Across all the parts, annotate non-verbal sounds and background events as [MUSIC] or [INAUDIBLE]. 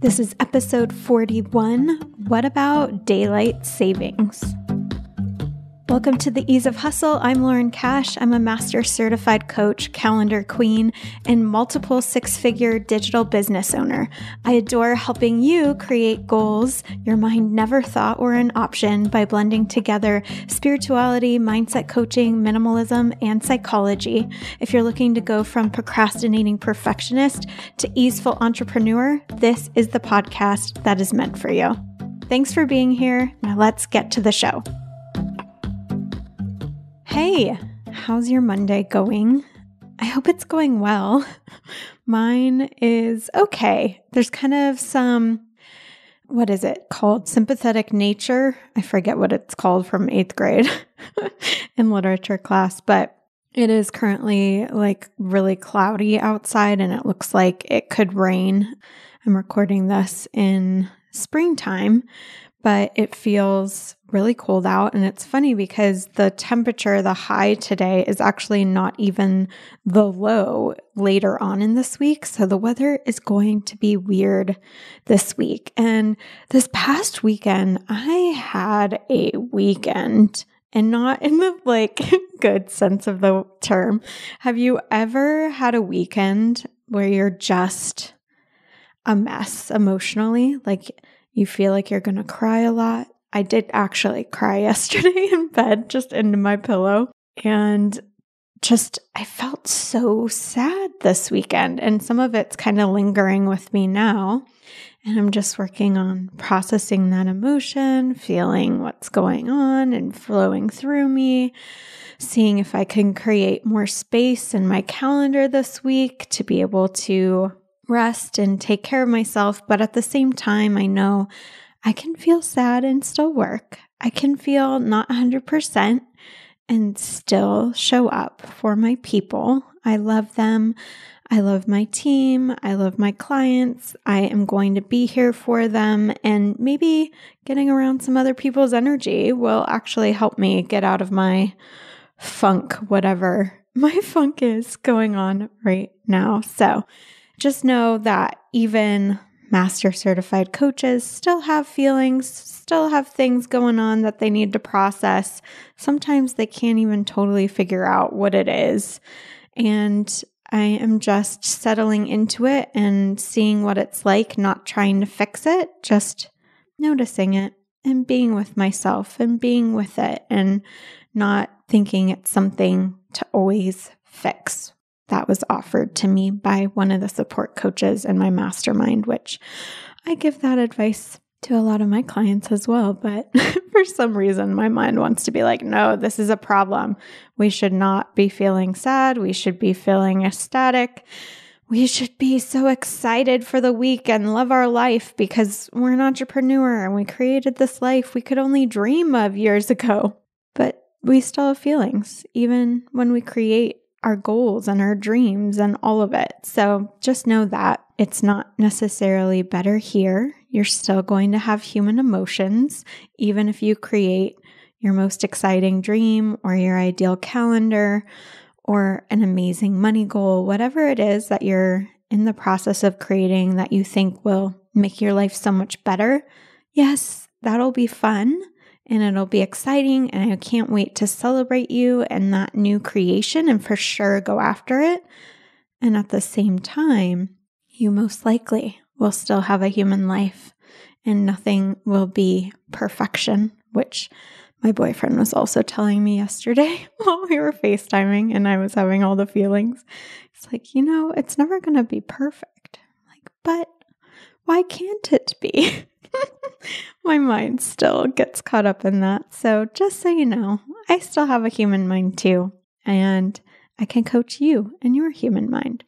This is episode 41 What about daylight savings? Welcome to the Ease of Hustle. I'm Lauren Cash. I'm a master certified coach, calendar queen, and multiple six figure digital business owner. I adore helping you create goals your mind never thought were an option by blending together spirituality, mindset coaching, minimalism, and psychology. If you're looking to go from procrastinating perfectionist to easeful entrepreneur, this is the podcast that is meant for you. Thanks for being here. Now let's get to the show. Hey, how's your Monday going? I hope it's going well. [LAUGHS] Mine is okay. There's kind of some, what is it called? Sympathetic nature. I forget what it's called from eighth grade [LAUGHS] in literature class, but it is currently like really cloudy outside and it looks like it could rain. I'm recording this in springtime, but it feels really cold out. And it's funny because the temperature, the high today, is actually not even the low later on in this week. So the weather is going to be weird this week. And this past weekend, I had a weekend and not in the like [LAUGHS] good sense of the term. Have you ever had a weekend where you're just a mess emotionally? Like, you feel like you're going to cry a lot. I did actually [LAUGHS] cry yesterday in bed, just into my pillow. And just, I felt so sad this weekend. And some of it's kind of lingering with me now. And I'm just working on processing that emotion, feeling what's going on and flowing through me, seeing if I can create more space in my calendar this week to be able to rest and take care of myself. But at the same time, I know I can feel sad and still work. I can feel not 100% and still show up for my people. I love them. I love my team. I love my clients. I am going to be here for them. And maybe getting around some other people's energy will actually help me get out of my funk, whatever [LAUGHS] my funk is going on right now. So, just know that even master certified coaches still have feelings, still have things going on that they need to process. Sometimes they can't even totally figure out what it is. And I am just settling into it and seeing what it's like, not trying to fix it, just noticing it and being with myself and being with it and not thinking it's something to always fix that was offered to me by one of the support coaches in my mastermind, which I give that advice to a lot of my clients as well. But [LAUGHS] for some reason, my mind wants to be like, no, this is a problem. We should not be feeling sad. We should be feeling ecstatic. We should be so excited for the week and love our life because we're an entrepreneur and we created this life we could only dream of years ago. But we still have feelings, even when we create our goals and our dreams and all of it. So just know that it's not necessarily better here. You're still going to have human emotions, even if you create your most exciting dream or your ideal calendar or an amazing money goal, whatever it is that you're in the process of creating that you think will make your life so much better. Yes, that'll be fun and it'll be exciting. And I can't wait to celebrate you and that new creation and for sure go after it. And at the same time, you most likely will still have a human life and nothing will be perfection, which my boyfriend was also telling me yesterday [LAUGHS] while we were FaceTiming and I was having all the feelings. It's like, you know, it's never going to be perfect. like, but why can't it be? [LAUGHS] My mind still gets caught up in that. So, just so you know, I still have a human mind too, and I can coach you and your human mind.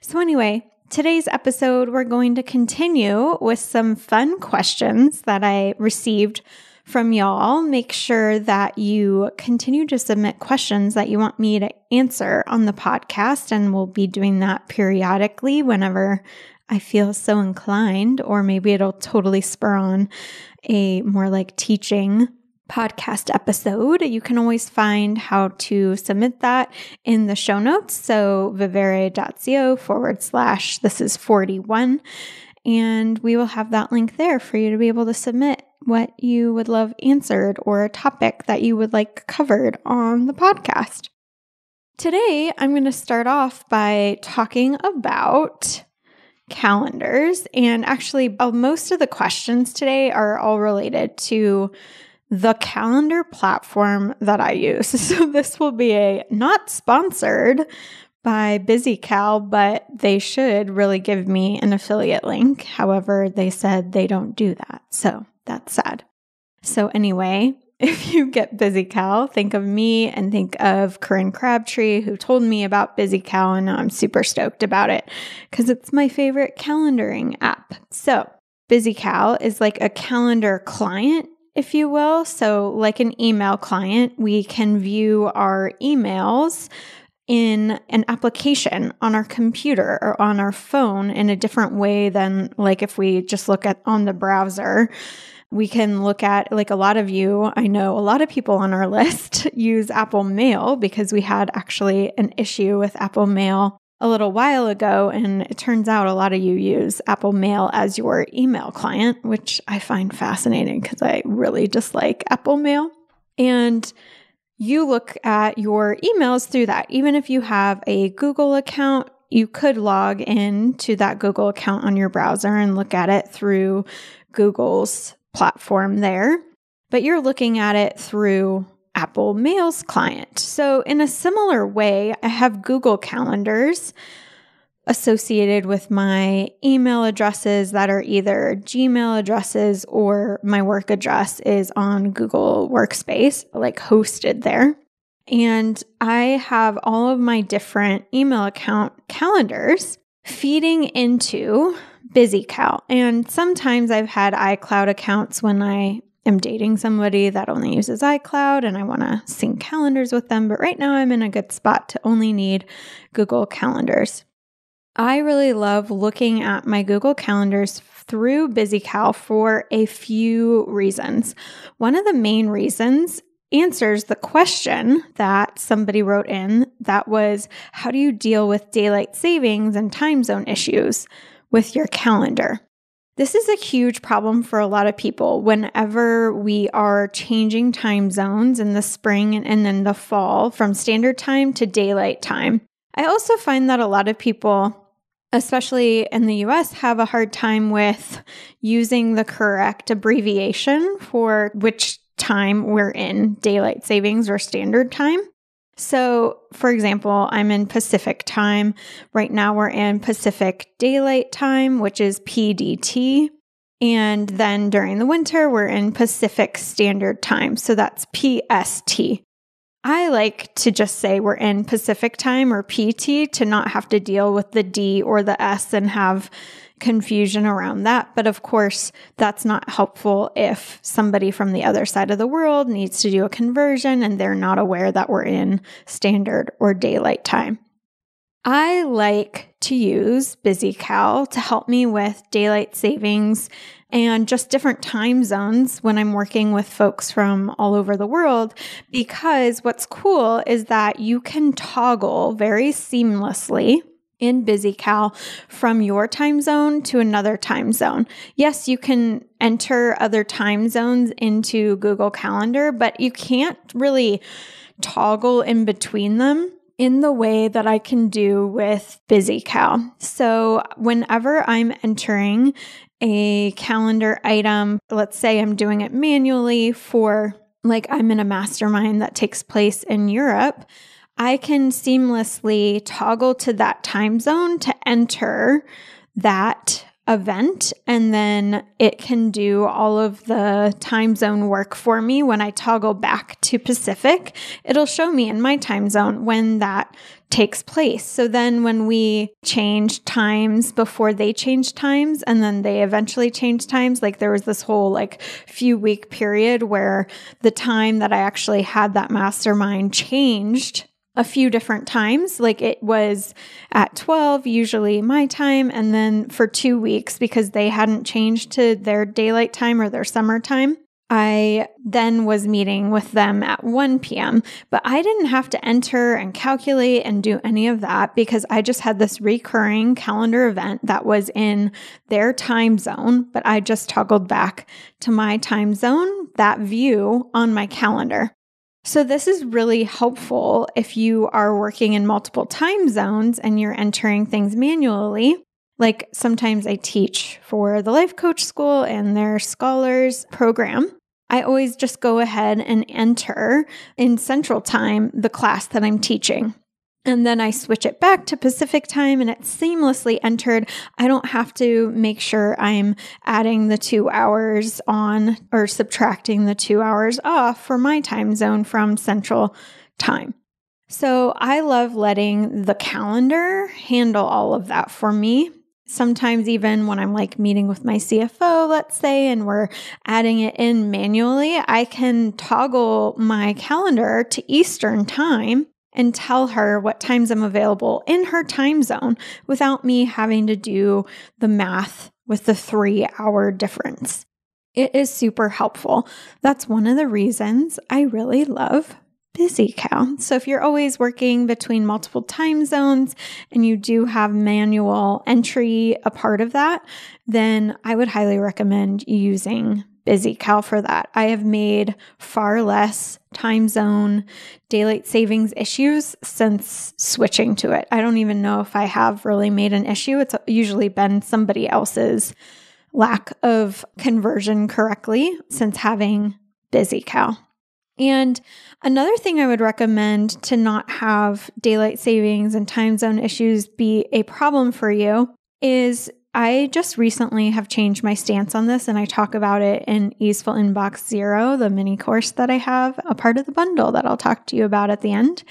So, anyway, today's episode, we're going to continue with some fun questions that I received from y'all. Make sure that you continue to submit questions that you want me to answer on the podcast, and we'll be doing that periodically whenever I feel so inclined, or maybe it'll totally spur on a more like teaching podcast episode. You can always find how to submit that in the show notes. So vivere.co forward slash this is 41. And we will have that link there for you to be able to submit what you would love answered or a topic that you would like covered on the podcast. Today, I'm going to start off by talking about calendars. And actually, uh, most of the questions today are all related to the calendar platform that I use. [LAUGHS] So this will be a not sponsored by Busy Cow, but they should really give me an affiliate link. However, they said they don't do that. So that's sad. So anyway, if you get Busy Cow, think of me and think of Corinne Crabtree, who told me about Busy Cow, and I'm super stoked about it because it's my favorite calendaring app. So, Busy Cow is like a calendar client if you will. So, like an email client, we can view our emails in an application on our computer or on our phone in a different way than like if we just look at on the browser we can look at, like a lot of you, I know a lot of people on our [LAUGHS] list use Apple Mail because we had actually an issue with Apple Mail a little while ago. And it turns out a lot of you use Apple Mail as your email client, which I find fascinating because I really dislike Apple Mail. And you look at your emails through that. Even if you have a Google account, you could log in to that Google account on your browser and look at it through Google's platform there, but you're looking at it through Apple Mail's client. So, in a similar way, I have Google calendars associated with my email addresses that are either Gmail addresses or my work address is on Google Workspace, like hosted there. And I have all of my different email account calendars feeding into busy cow. And sometimes I've had iCloud accounts when I am dating somebody that only uses iCloud and I want to sync calendars with them. But right now I'm in a good spot to only need Google Calendars. I really love looking at my Google Calendars through BusyCal for a few reasons. One of the main reasons answers the question that somebody wrote in that was how do you deal with daylight savings and time zone issues? with your calendar. This is a huge problem for a lot of people whenever we are changing time zones in the spring and then the fall from standard time to daylight time. I also find that a lot of people, especially in the US, have a hard time with using the correct abbreviation for which time we're in daylight savings or standard time. So, for example, I'm in Pacific time. Right now, we're in Pacific Daylight Time, which is PDT. And then during the winter, we're in Pacific Standard Time. So that's PST. I like to just say we're in Pacific Time or PT to not have to deal with the D or the S and have confusion around that. But of course, that's not helpful if somebody from the other side of the world needs to do a conversion and they're not aware that we're in standard or daylight time. I like to use BusyCal to help me with daylight savings and just different time zones when I'm working with folks from all over the world. Because what's cool is that you can toggle very seamlessly in BusyCal from your time zone to another time zone. Yes, you can enter other time zones into Google Calendar, but you can't really toggle in between them in the way that I can do with BusyCal. So, whenever I'm entering a calendar item, let's say I'm doing it manually for like I'm in a mastermind that takes place in Europe, I can seamlessly toggle to that time zone to enter that event and then it can do all of the time zone work for me when I toggle back to Pacific. It'll show me in my time zone when that takes place. So then when we change times before they change times and then they eventually change times, like there was this whole like few week period where the time that I actually had that mastermind changed a few different times. Like it was at 12, usually my time, and then for two weeks because they hadn't changed to their daylight time or their summer time. I then was meeting with them at 1 p.m., but I didn't have to enter and calculate and do any of that because I just had this recurring calendar event that was in their time zone, but I just toggled back to my time zone, that view on my calendar. So, this is really helpful if you are working in multiple time zones and you're entering things manually. Like sometimes I teach for the Life Coach School and their scholars program. I always just go ahead and enter in Central Time the class that I'm teaching. And then I switch it back to Pacific time and it's seamlessly entered. I don't have to make sure I'm adding the two hours on or subtracting the two hours off for my time zone from central time. So I love letting the calendar handle all of that for me. Sometimes, even when I'm like meeting with my CFO, let's say, and we're adding it in manually, I can toggle my calendar to Eastern time and tell her what times I'm available in her time zone without me having to do the math with the three hour difference. It is super helpful. That's one of the reasons I really love Busy Cow. So, if you're always working between multiple time zones and you do have manual entry a part of that, then I would highly recommend using busy cow for that. I have made far less time zone daylight savings issues since switching to it. I don't even know if I have really made an issue. It's usually been somebody else's lack of conversion correctly since having busy cow. And another thing I would recommend to not have daylight savings and time zone issues be a problem for you is I just recently have changed my stance on this, and I talk about it in Easeful Inbox Zero, the mini course that I have, a part of the bundle that I'll talk to you about at the end.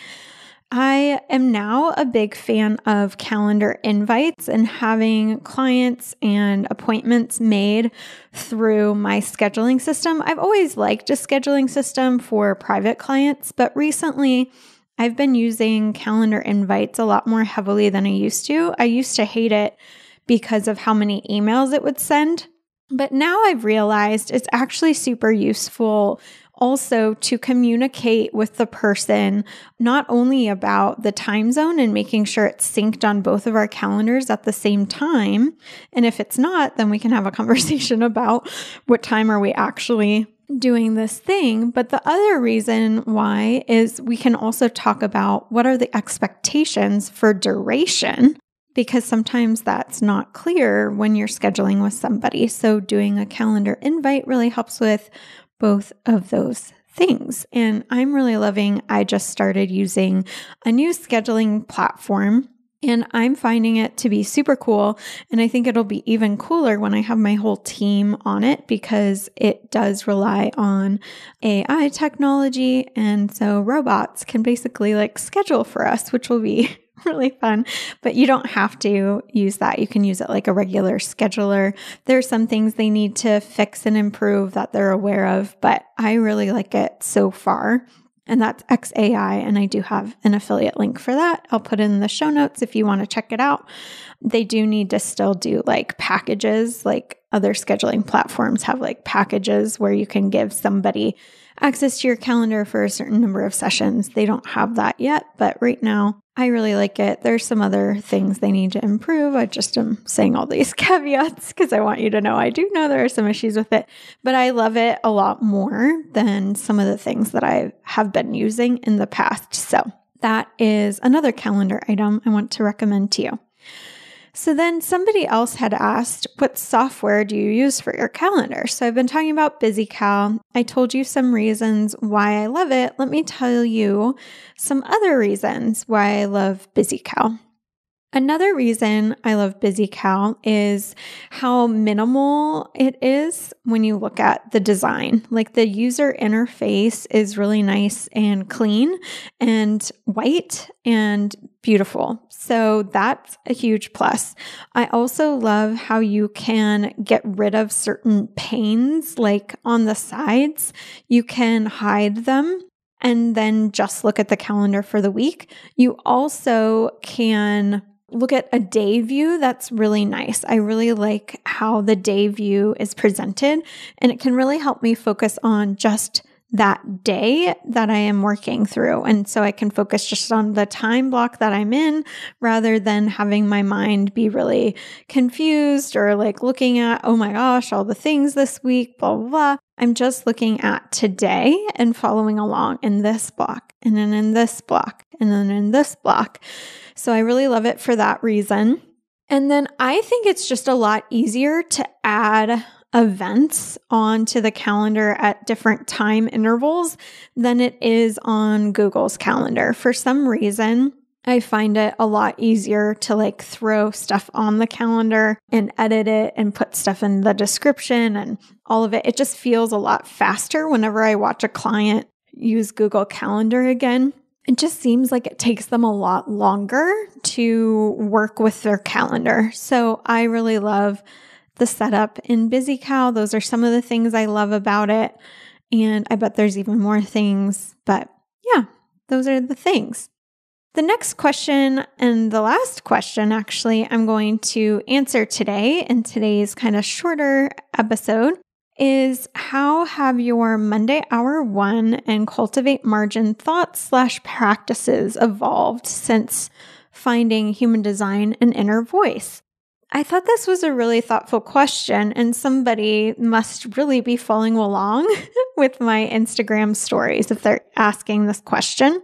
I am now a big fan of calendar invites and having clients and appointments made through my scheduling system. I've always liked a scheduling system for private clients, but recently I've been using calendar invites a lot more heavily than I used to. I used to hate it because of how many emails it would send. But now I've realized it's actually super useful also to communicate with the person not only about the time zone and making sure it's synced on both of our calendars at the same time and if it's not then we can have a [LAUGHS] conversation about what time are we actually doing this thing but the other reason why is we can also talk about what are the expectations for duration because sometimes that's not clear when you're scheduling with somebody. So, doing a calendar invite really helps with both of those things. And I'm really loving, I just started using a new scheduling platform. And I'm finding it to be super cool. And I think it'll be even cooler when I have my whole team on it because it does rely on AI technology. And so robots can basically like schedule for us, which will be [LAUGHS] really fun. But you don't have to use that. You can use it like a regular scheduler. There are some things they need to fix and improve that they're aware of, but I really like it so far. And that's XAI. And I do have an affiliate link for that. I'll put in the show notes if you want to check it out. They do need to still do like packages, like other scheduling platforms have like packages where you can give somebody access to your calendar for a certain number of sessions. They don't have that yet, but right now I really like it. There's some other things they need to improve. I just am saying all these [LAUGHS] caveats because I want you to know I do know there are some issues with it, but I love it a lot more than some of the things that I have been using in the past. So that is another calendar item I want to recommend to you. So then somebody else had asked, What software do you use for your calendar? So I've been talking about BusyCal. I told you some reasons why I love it. Let me tell you some other reasons why I love BusyCal. Another reason I love Busy Cow is how minimal it is when you look at the design. Like the user interface is really nice and clean and white and beautiful. So that's a huge plus. I also love how you can get rid of certain panes, like on the sides, you can hide them and then just look at the calendar for the week. You also can look at a day view, that's really nice. I really like how the day view is presented, and it can really help me focus on just that day that I am working through. And so I can focus just on the time block that I'm in rather than having my mind be really confused or like looking at, oh my gosh, all the things this week, blah, blah, blah. I'm just looking at today and following along in this block and then in this block and then in this block. So I really love it for that reason. And then I think it's just a lot easier to add events onto the calendar at different time intervals than it is on Google's calendar. For some reason, I find it a lot easier to like throw stuff on the calendar and edit it and put stuff in the description and all of it. It just feels a lot faster whenever I watch a client use Google Calendar again it just seems like it takes them a lot longer to work with their calendar. So I really love the setup in Busy Cow. Those are some of the things I love about it. And I bet there's even more things, but yeah, those are the things. The next question and the last question, actually, I'm going to answer today in today's kind of shorter episode is how have your Monday hour one and cultivate margin thoughts slash practices evolved since finding human design and inner voice? I thought this was a really thoughtful question, and somebody must really be following along [LAUGHS] with my Instagram stories if they're asking this question.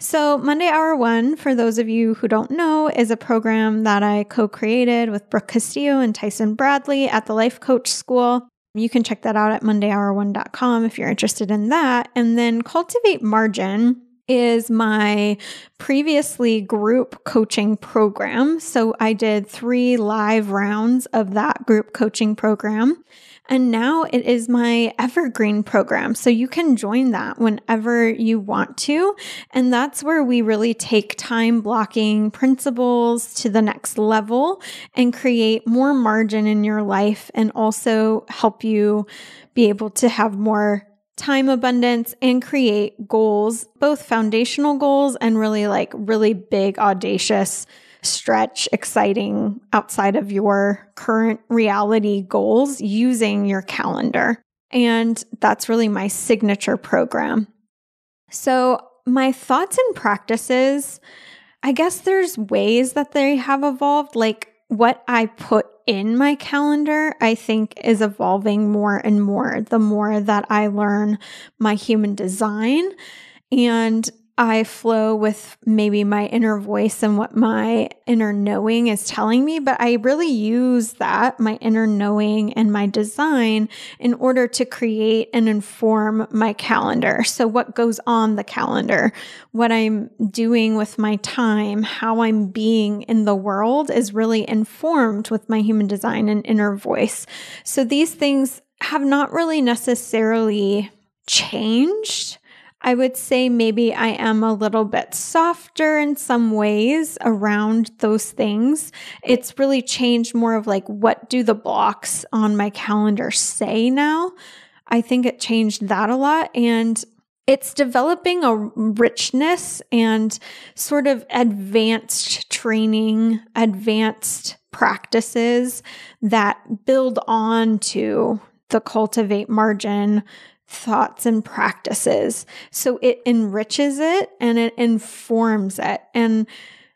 So, Monday Hour One, for those of you who don't know, is a program that I co created with Brooke Castillo and Tyson Bradley at the Life Coach School. You can check that out at mondayhour1.com if you're interested in that. And then cultivate margin is my previously group coaching program. So I did three live rounds of that group coaching program. And now it is my evergreen program. So you can join that whenever you want to. And that's where we really take time blocking principles to the next level and create more margin in your life and also help you be able to have more time abundance and create goals, both foundational goals and really like really big, audacious, stretch, exciting outside of your current reality goals using your calendar. And that's really my signature program. So, my thoughts and practices, I guess there's ways that they have evolved, like what I put in my calendar, I think is evolving more and more the more that I learn my human design and I flow with maybe my inner voice and what my inner knowing is telling me, but I really use that, my inner knowing and my design in order to create and inform my calendar. So what goes on the calendar, what I'm doing with my time, how I'm being in the world is really informed with my human design and inner voice. So these things have not really necessarily changed I would say maybe I am a little bit softer in some ways around those things. It's really changed more of like, what do the blocks on my calendar say now? I think it changed that a lot. And it's developing a richness and sort of advanced training, advanced practices that build on to the cultivate margin thoughts and practices. So it enriches it and it informs it. And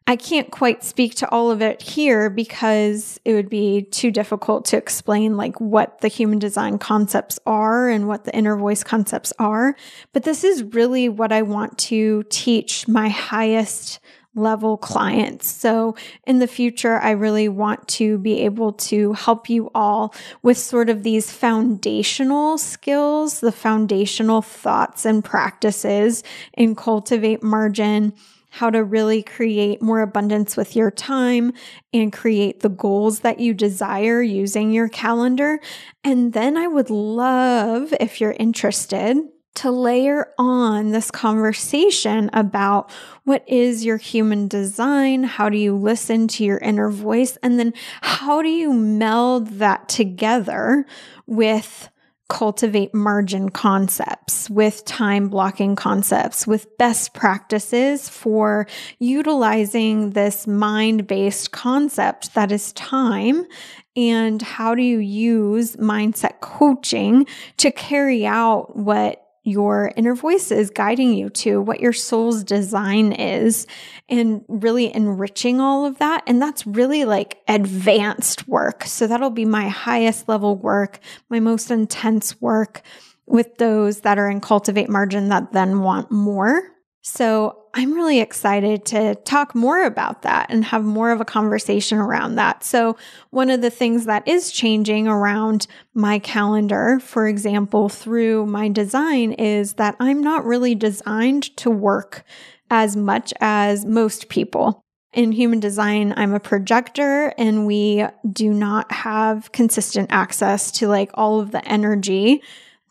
I can't quite speak to all of it here because it would be too difficult to explain like what the human design concepts are and what the inner voice concepts are. But this is really what I want to teach my highest level clients. So in the future, I really want to be able to help you all with sort of these foundational skills, the foundational thoughts and practices in cultivate margin. How to really create more abundance with your time and create the goals that you desire using your calendar. And then I would love, if you're interested, to layer on this conversation about what is your human design? How do you listen to your inner voice? And then how do you meld that together with cultivate margin concepts, with time blocking concepts, with best practices for utilizing this mind based concept that is time. And how do you use mindset coaching to carry out what your inner voice is guiding you to, what your soul's design is, and really enriching all of that. And that's really like advanced work. So that'll be my highest level work, my most intense work with those that are in cultivate margin that then want more so I'm really excited to talk more about that and have more of a conversation around that. So one of the things that is changing around my calendar, for example, through my design is that I'm not really designed to work as much as most people. In human design, I'm a projector and we do not have consistent access to like all of the energy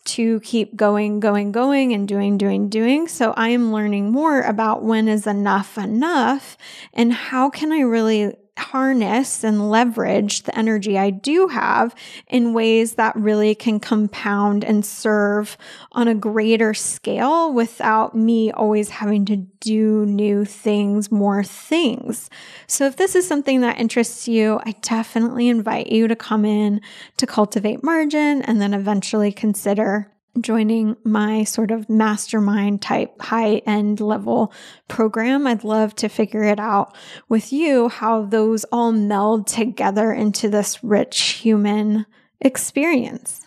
to keep going, going, going and doing, doing, doing. So I am learning more about when is enough enough and how can I really harness and leverage the energy I do have in ways that really can compound and serve on a greater scale without me always having to do new things, more things. So if this is something that interests you, I definitely invite you to come in to cultivate margin and then eventually consider joining my sort of mastermind type high end level program, I'd love to figure it out with you how those all meld together into this rich human experience.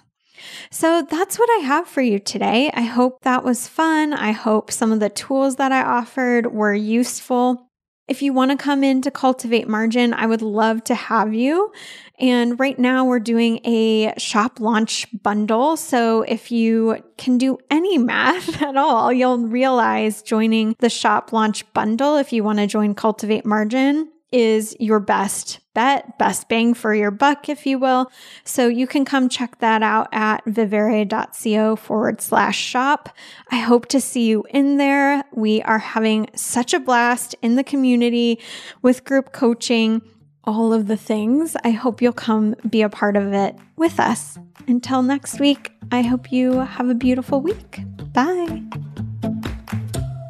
So that's what I have for you today. I hope that was fun. I hope some of the tools that I offered were useful. If you want to come in to cultivate margin, I would love to have you. And right now we're doing a shop launch bundle. So if you can do any [LAUGHS] math at all, you'll realize joining the shop launch bundle, if you want to join cultivate margin, is your best bet, best bang for your buck, if you will. So you can come check that out at vivere.co forward slash shop. I hope to see you in there. We are having such a blast in the community with group coaching, all of the things. I hope you'll come be a part of it with us. Until next week, I hope you have a beautiful week. Bye.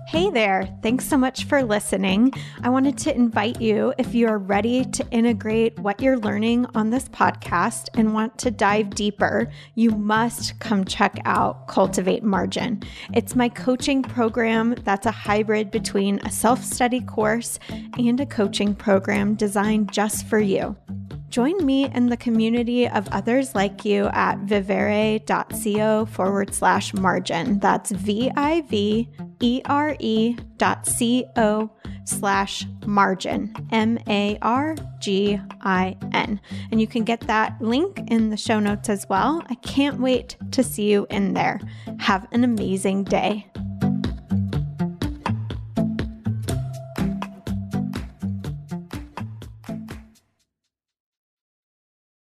Hey there, thanks so much for listening. I wanted to invite you if you are ready to integrate what you're learning on this podcast and want to dive deeper, you must come check out Cultivate Margin. It's my coaching program that's a hybrid between a self study course and a coaching program designed just for you. Join me and the community of others like you at vivere.co forward slash margin. That's V I V E R E dot C O slash margin, M A R G I N. And you can get that link in the show notes as well. I can't wait to see you in there. Have an amazing day.